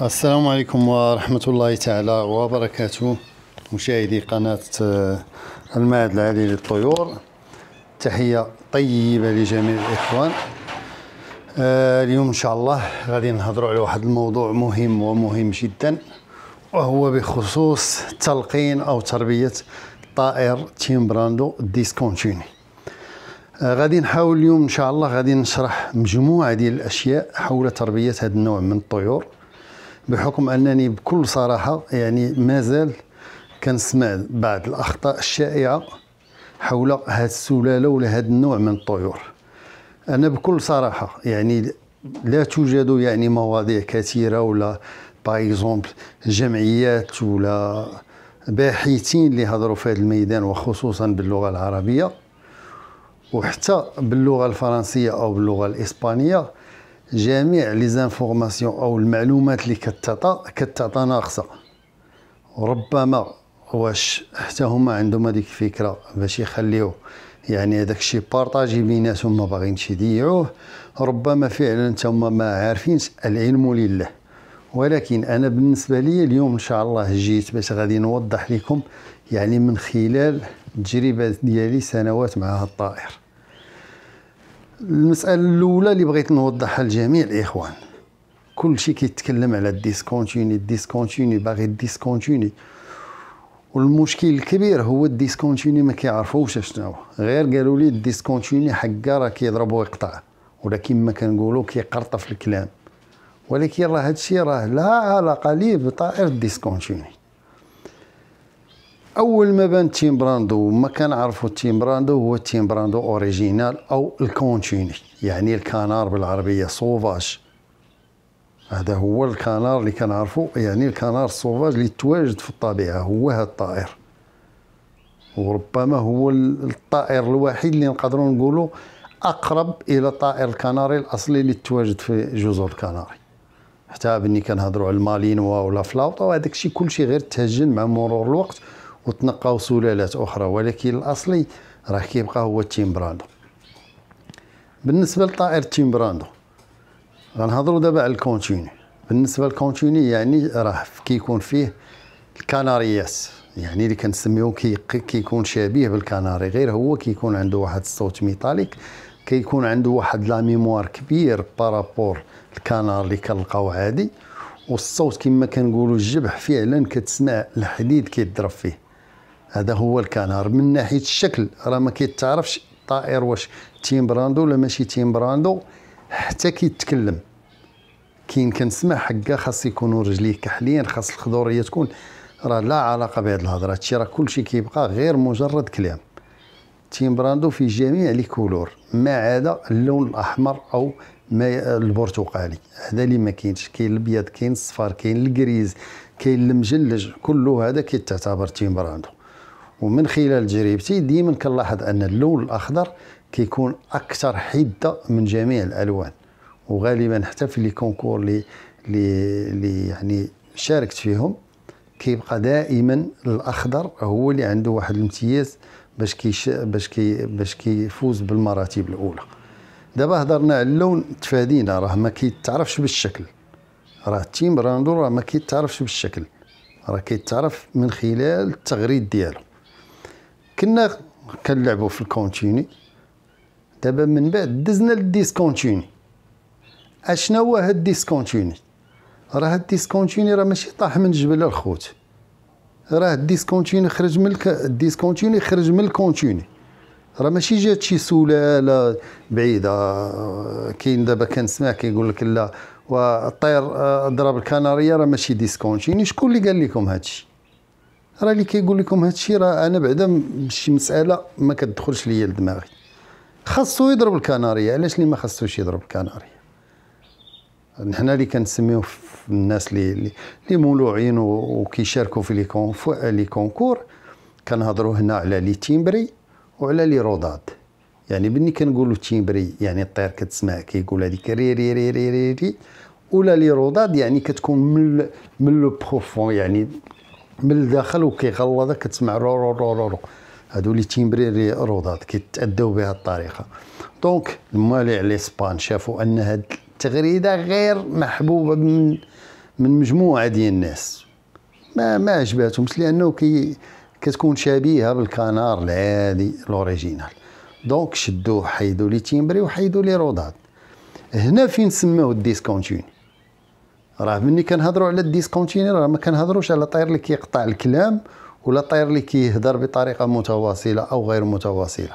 السلام عليكم ورحمة الله تعالى وبركاته مشاهدي قناة آه، المعهد العالي للطيور تحية طيبة لجميع الإخوان آه، اليوم إن شاء الله غادي نهضروا على واحد الموضوع مهم ومهم جدا وهو بخصوص تلقين أو تربية طائر تيمبراندو ديسكونتيني آه، غادي نحاول اليوم إن شاء الله غادي نشرح مجموعة ديال الأشياء حول تربية هذا النوع من الطيور بحكم انني بكل صراحه يعني مازال كنسمع بعض الاخطاء الشائعه حول هذه السلاله ولا هذا النوع من الطيور انا بكل صراحه يعني لا توجد يعني مواضيع كثيره ولا بايزومبل جمعيات ولا باحثين اللي هضروا في هذا الميدان وخصوصا باللغه العربيه وحتى باللغه الفرنسيه او باللغه الاسبانيه جميع لي زانفورماسيون او المعلومات اللي كتعطى كتعطى ناقصه ربما واش حتى هما عندهم هذيك الفكره باش يخليو يعني هذاك الشيء بارطاجي بيناتهم ما باغينش يضيعوه ربما فعلا حتى هما ما عارفينش العلم لله ولكن انا بالنسبه لي اليوم ان شاء الله جيت باش غادي نوضح لكم يعني من خلال التجربه ديالي سنوات مع هاد الطائر المسألة الأولى اللي بغيت نوضحها لجميع الإخوان كلشي كيتكلم على الديسكونتيني الديسكونتيني باغي الديسكونتيني والمشكل الكبير هو الديسكونتيني ما كيعرفوش شنو غير قالوا لي الديسكونتيني حقا راه كيضرب ويقطع ولكن ما كنقولوا كيقرطف الكلام ولكن راه هادشي راه لا علاقه ليه بطائر الديسكونتيني اول ما بان تيم براندو ما كنعرفو تيم براندو هو تيم براندو اوريجينال او الكونتيني يعني الكانار بالعربيه سوفاج هذا هو الكانار اللي كنعرفو يعني الكانار السوفاج اللي تواجد في الطبيعه هو هذا الطائر وربما هو الطائر الوحيد اللي نقدروا نقولوا اقرب الى طائر الكناري الاصلي اللي تواجد في جزر الكناري حتى بني كنهضروا على المالينوا ولا فلاوطا وهذاك الشيء كلشي غير تهجن مع مرور الوقت وتنقاو سلالات اخرى ولكن الاصلي راه كيبقى هو التيمبراندو بالنسبه للطائر التيمبراندو غنهضروا دابا على الكونتيني بالنسبه للكونتيني يعني راه كيكون فيه الكناريات يعني اللي كنسميو كيكون شبيه بالكناري غير هو كيكون عنده واحد الصوت ميتاليك كيكون عنده واحد لا ميموار كبير بارابور الكنار اللي كنلقاو عادي والصوت كما كنقولوا الجبح فعلا كتسمع الحديد كيضرب فيه هذا هو الكنار من ناحيه الشكل راه ما كيتعرفش الطائر واش تيم براندو ولا ماشي تيم براندو حتى كيتكلم كاين كنسمع حقا خاص يكونوا رجليه كحلين خاص الخضوريه تكون راه لا علاقه بهاد الهضره هادشي راه كلشي كيبقى غير مجرد كلام تيم براندو في جميع لي كولور ما عدا اللون الاحمر او ما البرتقالي هذا اللي ما كاينش كاين الابيض كاين الصفار كاين الكريز كاين المجلج كله هذا كيتعتبر تيم براندو ومن خلال تجربتي ديما كنلاحظ ان اللون الاخضر كيكون اكثر حده من جميع الالوان وغالبا حتى في لي كونكور لي لي يعني شاركت فيهم كيبقى دائما الاخضر هو اللي عنده واحد الامتياز باش كي باش كي باش كيفوز بالمراتب الاولى دابا هضرنا على اللون تفادينا راه ما كيتعرفش بالشكل راه التيمبراندو راه ما كيتعرفش بالشكل راه كيتعرف من خلال التغريد ديالو كنا كنلعبوا في الكونتيني دابا من بعد دزنا للديسكونتيني اشنا هو هاد الديسكونتيني راه هاد الديسكونتيني راه ماشي طاح من جبل الخوت راه الديسكونتيني خرج من الك... الديسكونتيني خرج من الكونتيني راه ماشي جات شي سلاله بعيده كاين دابا كنسمع كيقول لك لا والطير آه، ضرب الكناريه راه ماشي ديسكونتيني شكون اللي قال لكم هادشي راه اللي كيقول لكم هذا الشيء راه انا بعدا شي مساله ما كتدخلش ليا لدماغي خاصو يضرب الكناريه علاش اللي ما خاصوش يضرب الكناريه حنا اللي كنسميو الناس اللي اللي مولوعين وكيشاركوا في لي كونفو لي كونكور كنهضروا هنا على لي تيمبري وعلى لي روداد يعني ملي كنقولوا تيمبري يعني الطير كتسمع كيقول هذيك ري ري ري ري ري, ري ولا لي روداد يعني كتكون من من لو بروفون يعني من الداخل وكيغلظك كتسمع رو رو رو رو, رو. هادو لي تيمبريري روضات كيتاداو بها الطريقه دونك الموالي على الاسبان شافوا ان هاد التغريده غير محبوبه من من مجموعه ديال الناس ما ما عجباتهمش لانه كي كتكون شبيهه بالكانار العادي لوريجينال دونك شدوه حيدوا لي تيمبري وحيدوا لي روضات هنا فين سماوه الديسكونتيني راه ملي كنهضروا على الديسكونتيني راه ما كنهضروش على طير اللي كيقطع الكلام ولا طير اللي كيهضر بطريقه متواصله او غير متواصله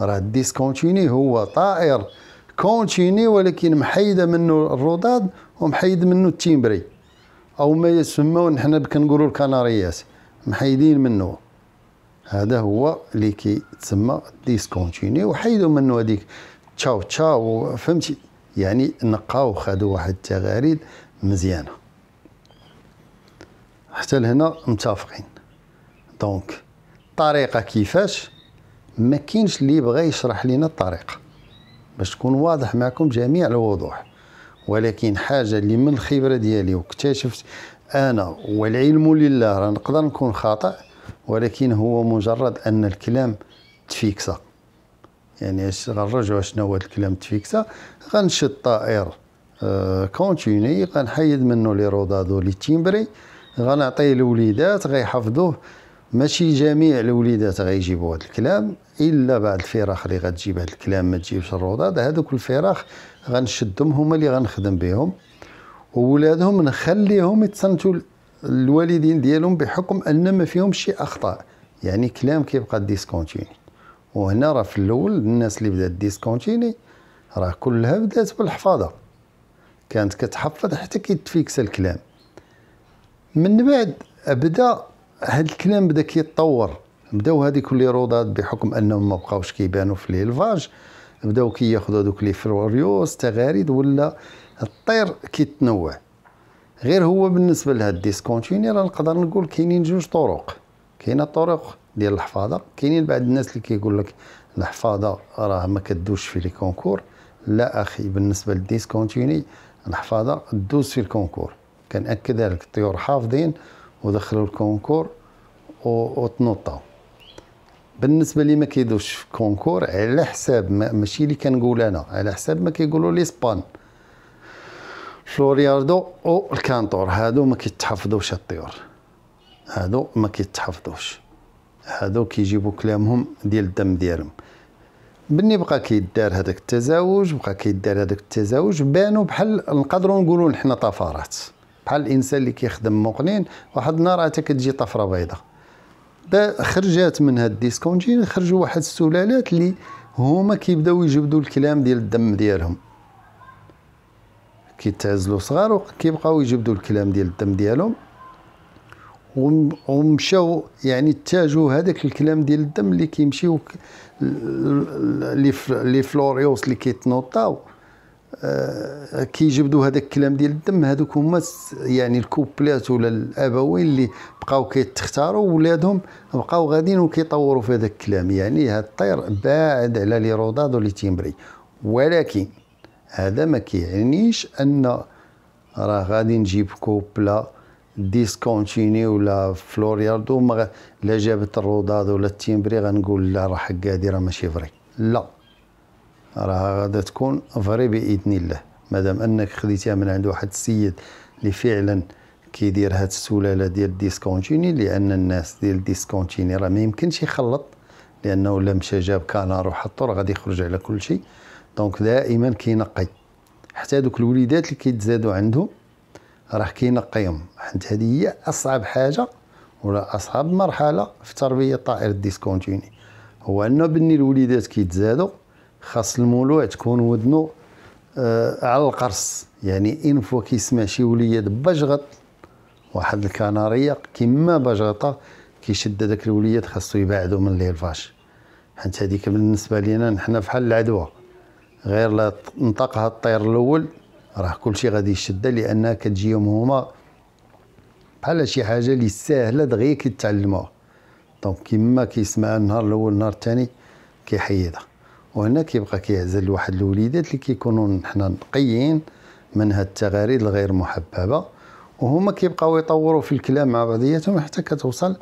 راه الديسكونتيني هو طائر كونتيني ولكن محيده منه الرداد ومحيد منه التيمبري او ما يسمون حنا كنقولوا الكناريات محيدين منه هذا هو اللي كيتسمى ديسكونتيني وحيدوا منه هذيك تشاو تشاو فهمتي يعني نقاو خدو واحد التغاريد مزيانه حتى لهنا متفقين دونك الطريقه كيفاش ما كاينش اللي بغى يشرح لنا الطريقه باش تكون واضح معكم جميع الوضوح ولكن حاجه اللي من الخبره ديالي واكتشفت انا والعلم لله راه نقدر نكون خاطئ ولكن هو مجرد ان الكلام تفيكسه يعني اش نرجعوا شنو هو الكلام تفيكسا غنشد الطائر آه، كونتيني غنحيد منه لي رودادو لي تيمبري غنعطيه لوليدات غيحفظوه ماشي جميع الوليدات غيجيبوا هذا الكلام الا بعض الفراخ اللي غتجيب هذا الكلام ما تجيبش الرضاض هذوك الفراخ غنشدهم هما اللي غنخدم بهم وولادهم نخليهم يتصنتوا الوالدين ديالهم بحكم ان ما فيهم شي اخطاء يعني كلام كيبقى ديسكونتيني وهنا راه في الاول الناس اللي بدات ديسكونتيني راه كلها بدات بالحفاظه كانت كتحفظ حتى كيتفيكس الكلام من بعد بدا هاد الكلام بدا كيتطور بداو هذيك لي روضات بحكم انهم ما بقاوش كيبانو في ليلفاج بداو كياخذوا دوك لي فروريوس تغاريد ولا الطير كيتنوع غير هو بالنسبه لهاد ديسكونتيني راه نقدر نقول كاينين جوج طرق كاينه طرق ديال الحفاظه كاينين بعض الناس اللي كيقول لك الحفاظه راه ما كدوش في لي كونكور لا اخي بالنسبه للديسكونتيني الحفاظه دوز في الكونكور كنأكد لك الطيور حافظين ودخلوا الكونكور وتنوطاو بالنسبه اللي ما كيدوش في الكونكور على حساب ماشي اللي كنقول انا على حساب ما كيقولوا لي سبان فلورياردو والكانتور هادو ما كيتحفظوش الطيور هادو ما كيتحفظوش هادو كيجيبوا كلامهم ديال الدم ديالهم بني بقى كيدار هذاك التزاوج بقى كيدار هذاك التزاوج بانوا بحال نقدروا نقولوا حنا طفرات بحال الانسان اللي كيخدم مقنين واحد النهار عاد كتجي طفره بيضاء خرجات من هاد الديسكونجي خرجوا واحد السلالات اللي هما كيبداو يجبدوا الكلام ديال الدم ديالهم كيتعزلوا صغار وكيبقاو يجبدوا الكلام ديال الدم ديالهم ومشاو يعني تاجو هذاك الكلام ديال الدم اللي كيمشيو لي فلوريوس اللي كيتنوطاو آه كيجبدوا هذاك الكلام ديال الدم هذوك هما يعني الكوبلات ولا الابوين اللي بقاو كيتختاروا ولادهم بقاو غاديين وكيطوروا في هذاك الكلام يعني هذا الطير باعد على لي روداد ولي تيمبري ولكن هذا ما كيعنيش ان راه غادي نجيب كوبلا ديسكونتيني ولا فلورياردو ما لا جابت الروداد ولا التيمبري غنقول لا راه حكا هادي راه ماشي فري لا راه غادا تكون فري باذن الله مادام انك خديتيها من عند واحد السيد اللي فعلا كيدير هاد السلاله ديال ديسكونتيني لان الناس ديال ديسكونتيني راه ما يمكنش يخلط لانه الا مشى جاب كانار وحطو راه غادي يخرج على كلشي دونك دائما كينقي حتى دوك الوليدات اللي كيتزادوا عندهم راه كاينه قيم حيت هذه هي اصعب حاجه ولا اصعب مرحله في تربيه الطائر الديسكونتيني هو انه بني الوليدات كيتزادوا خاص المولوع تكون ودنو آه على القرص يعني ان فوا كيسمع شي وليد بجغط واحد الكناريه كيما بجغطه كيشد داك الوليد خاصو يبعدو من الفاش حيت هذيك بالنسبه لينا نحنا بحال العدوى غير لا نطقها الطير الاول راه كلشي غادي يشد لان كتجيهم هما بحال شي حاجه اللي ساهله دغيا كيتعلموها دونك كيما كيسمع النهار الاول النهار الثاني كيحيدها وهنا كيبقى كيعزل لواحد الوليدات اللي كيكونوا حنا نقيين من هاد التغاريد الغير محببه وهما كيبقاو يطوروا في الكلام مع بعضياتهم حتى كتوصل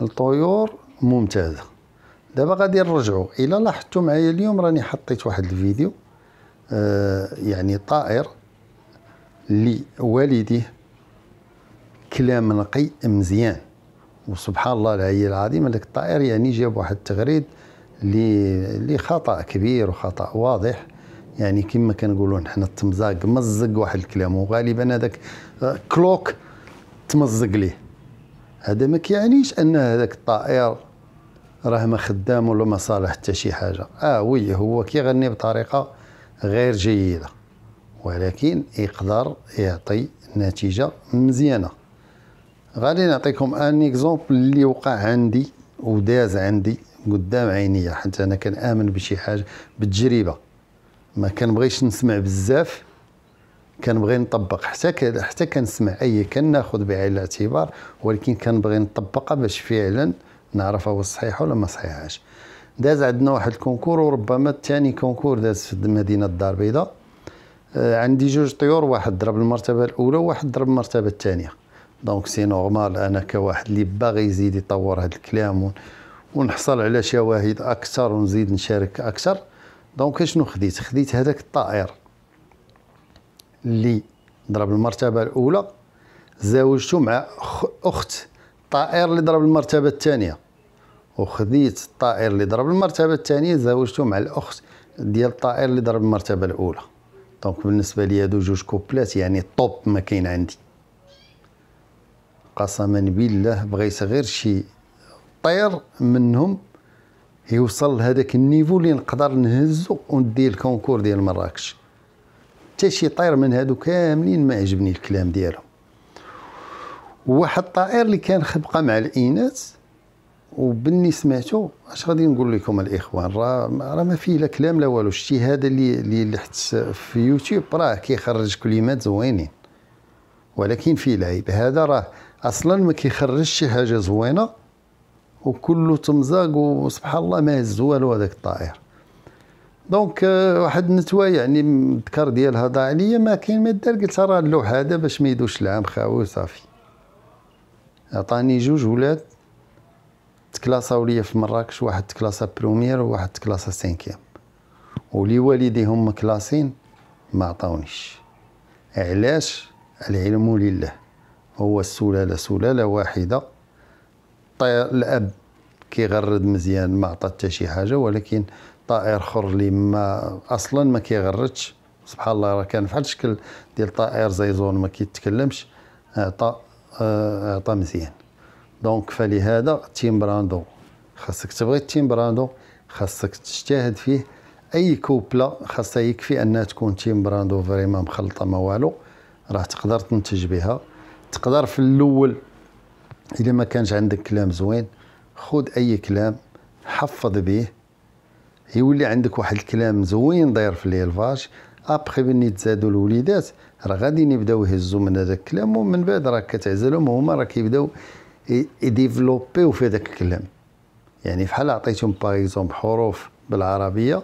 لطيور ممتازه دابا غادي نرجعوا الا لاحظتوا معايا اليوم راني حطيت واحد الفيديو آه يعني طائر لوالديه كلام نقي مزيان وسبحان الله العلي العظيم هذاك الطائر يعني جاب واحد التغريد اللي خطا كبير وخطا واضح يعني كما كنقولوا نحن التمزاق مزق واحد الكلام وغالبا هذاك آه، كلوك تمزق ليه هذا ما كيعنيش ان هذاك الطائر راه ما خدام ولا ما صالح حتى شي حاجه اه وي هو كيغني بطريقه غير جيده ولكن يقدر يعطي نتيجه مزيانه غادي نعطيكم ان اكزومبل اللي وقع عندي وداز عندي قدام عينيا حيت انا كنامن بشي حاجه بالتجربه ما كنبغيش نسمع بزاف كنبغي نطبق حتى حتى كنسمع اي كناخذ بعين الاعتبار ولكن كنبغي نطبقها باش فعلا نعرف هو صحيح ولا ما صحيحاش داز عندنا واحد الكونكور وربما الثاني كونكور داز في مدينه الدار البيضاء آه، عندي جوج طيور واحد ضرب المرتبه الاولى وواحد ضرب المرتبه الثانيه دونك سي نورمال انا كواحد اللي باغي يزيد يطور هذا الكلام ونحصل على شواهد اكثر ونزيد نشارك اكثر دونك شنو خديت خديت هذاك الطائر اللي ضرب المرتبه الاولى زوجته مع اخت الطائر اللي ضرب المرتبه الثانيه وخديت الطائر اللي ضرب المرتبه الثانيه زوجته مع الاخت ديال الطائر اللي ضرب المرتبه الاولى دونك بالنسبه لي هادو جوج كوبلات يعني الطوب ما كاين عندي قسما بالله بغيت غير شي طير منهم يوصل لهذاك النيفو اللي نقدر نهزو وندي الكونكور ديال مراكش حتى شي طير من هادو كاملين ما عجبني الكلام ديالهم واحد الطائر اللي كان خبقه مع الاناث وباللي سمعته اش غادي نقول لكم الاخوان راه راه ما فيه لا كلام لا والو شتي هذا اللي اللي حت في يوتيوب راه كيخرج كلمات زوينين ولكن فيه العيب هذا راه اصلا ما كيخرجش شي حاجه زوينه وكله تمزاق وسبحان الله ما هز والو هذاك الطائر دونك آه، واحد النتوه يعني الذكر ديالها ضاع عليا ما كاين ما دار قلت راه اللوح هذا باش ما يدوش العام خاوي صافي عطاني جوج ولاد تكلاصاو ليا في مراكش واحد تكلاصا بروميير وواحد تكلاصا سانكيام ولي والديهم كلاصين ما عطاونيش علاش العلم لله هو السلاله سلاله واحده طير الاب كيغرد مزيان ما عطى حتى شي حاجه ولكن طائر اخر اللي ما اصلا ما كيغردش سبحان الله راه كان بحال الشكل ديال طائر زيزون ما كيتكلمش عطى آه، عطى مزيان دونك فلهذا براندو خاصك تبغي تيم براندو خاصك تجتهد فيه اي كوبلا خاصها يكفي انها تكون تيم براندو فريمون مخلطه ما والو راه تقدر تنتج بها تقدر في الاول الا ما كانش عندك كلام زوين خذ اي كلام حفظ به يولي عندك واحد الكلام زوين داير في ليلفاج ابخي بني تزادوا الوليدات راه غادي يبداو يهزوا من هذاك الكلام ومن بعد راه كتعزلهم هما راه كيبداو يديفلوبيو في هذاك الكلام يعني فحال عطيتهم باغ اكزومبل حروف بالعربيه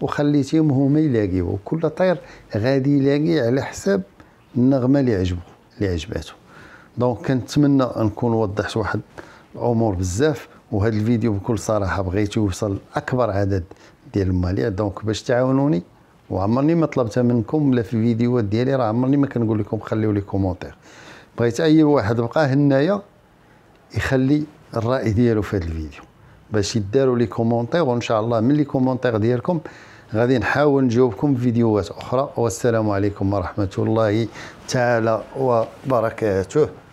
وخليتهم هما يلاقيو كل طير غادي يلاقي على حساب النغمه اللي عجبو اللي عجباتو دونك كنتمنى نكون وضحت واحد الامور بزاف وهذا الفيديو بكل صراحه بغيت يوصل اكبر عدد ديال الماليع دونك باش تعاونوني وعمرني ما طلبتها منكم لا في الفيديوهات ديالي راه عمرني ما كنقول لكم خليو لي كومونتير بغيت اي واحد بقى هنايا يخلي الراي ديالو في هذا الفيديو باش يداروا لي كومونتير وان شاء الله من لي كومونتير ديالكم غادي نحاول نجاوبكم في فيديوهات اخرى والسلام عليكم ورحمه الله تعالى وبركاته